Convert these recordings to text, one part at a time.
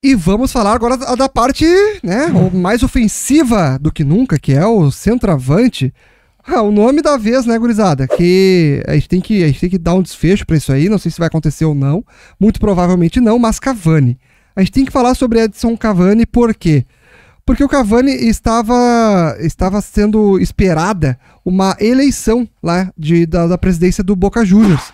E vamos falar agora da parte né, mais ofensiva do que nunca, que é o centroavante. Ah, o nome da vez, né, gurizada? Que a gente tem que, a gente tem que dar um desfecho para isso aí, não sei se vai acontecer ou não, muito provavelmente não, mas Cavani. A gente tem que falar sobre Edson Cavani, por quê? Porque o Cavani estava, estava sendo esperada uma eleição lá de, da, da presidência do Boca Juniors.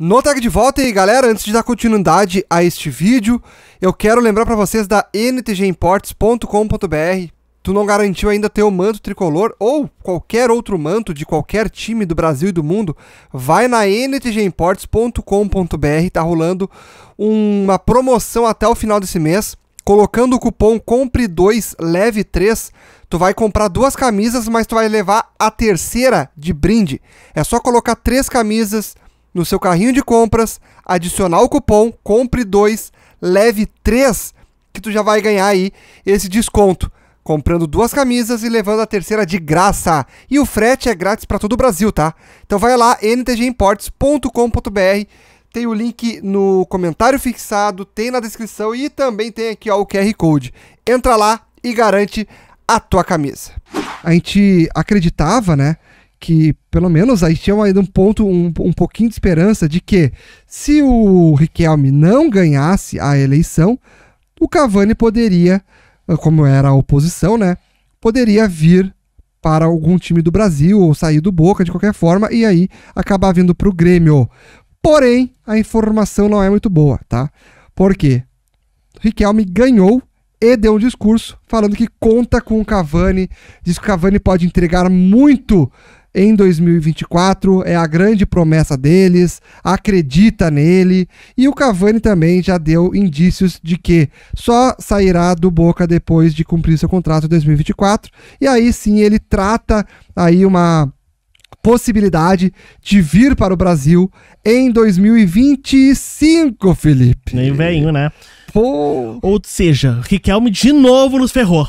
No tag de volta e galera, antes de dar continuidade a este vídeo, eu quero lembrar para vocês da ntgimports.com.br. Tu não garantiu ainda teu manto tricolor ou qualquer outro manto de qualquer time do Brasil e do mundo? Vai na ntgimports.com.br, tá rolando uma promoção até o final desse mês. Colocando o cupom COMPRE2 LEVE3, tu vai comprar duas camisas, mas tu vai levar a terceira de brinde. É só colocar três camisas no seu carrinho de compras, adicionar o cupom compre 2 leve 3 que tu já vai ganhar aí esse desconto comprando duas camisas e levando a terceira de graça. E o frete é grátis para todo o Brasil, tá? Então vai lá ntgimports.com.br tem o link no comentário fixado, tem na descrição e também tem aqui ó, o QR Code. Entra lá e garante a tua camisa. A gente acreditava, né, que pelo menos aí tinha ainda um ponto, um, um pouquinho de esperança de que se o Riquelme não ganhasse a eleição, o Cavani poderia, ah, como era a oposição, né, poderia vir para algum time do Brasil ou sair do Boca de qualquer forma e aí acabar vindo para o Grêmio. Porém, a informação não é muito boa, tá? Porque Riquelme ganhou e deu um discurso falando que conta com o Cavani, diz que o Cavani pode entregar muito em 2024, é a grande promessa deles, acredita nele, e o Cavani também já deu indícios de que só sairá do Boca depois de cumprir seu contrato em 2024, e aí sim ele trata aí uma possibilidade de vir para o Brasil em 2025, Felipe. Nem veinho, né? Pô. Ou seja, Riquelme de novo nos ferrou.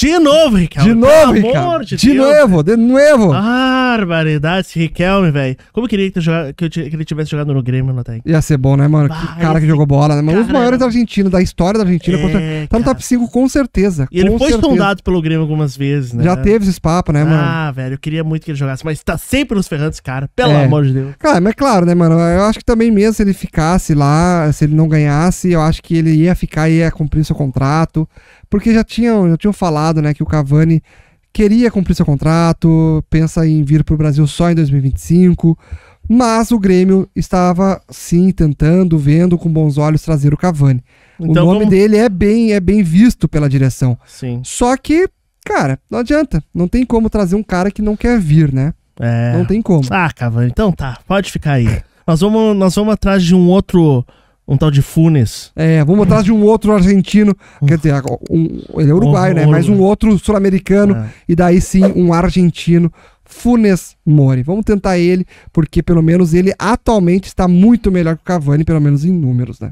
De novo, Riquelme. De novo, Pelo Ricardo. de, de Deus, novo, véio. de novo. Barbaridade, esse Riquelme, velho. Como eu queria que, que, que, ele tivesse jogado no Grêmio, não tem? Ia ser bom, né, mano? que cara que jogou bola, né? Mano, cara... os maiores né? argentinos da história da Argentina. É, contra... Tá no top 5, com certeza. E ele foi certeza. sondado pelo Grêmio algumas vezes, né? Já teve esses papos, né, mano? Ah, velho, eu queria muito que ele jogasse, mas tá sempre nos ferrantes, cara. Pelo é. amor de Deus. Cara, mas é claro, né, mano? Eu acho que também mesmo se ele ficasse lá, se ele não ganhasse, eu acho que ele ia ficar e ia cumprir seu contrato. Porque já tinham, já tinham falado falado né, que o Cavani queria cumprir seu contrato, pensa em vir para o Brasil só em 2025, mas o Grêmio estava sim tentando, vendo com bons olhos trazer o Cavani. Então, o nome dele é bem, é bem visto pela direção. Sim. Só que, cara, não adianta, não tem como trazer um cara que não quer vir, né? É... Não tem como. Ah, Cavani, então tá, pode ficar aí. nós vamos, nós vamos atrás de um outro um tal de Funes. É, vamos atrás de um outro argentino. Quer dizer, um, ele é uruguaio, né? Mas um né? outro sul-americano. É. E daí sim, um argentino. Funes Mori. Vamos tentar ele, porque pelo menos ele atualmente está muito melhor que o Cavani, pelo menos em números, né?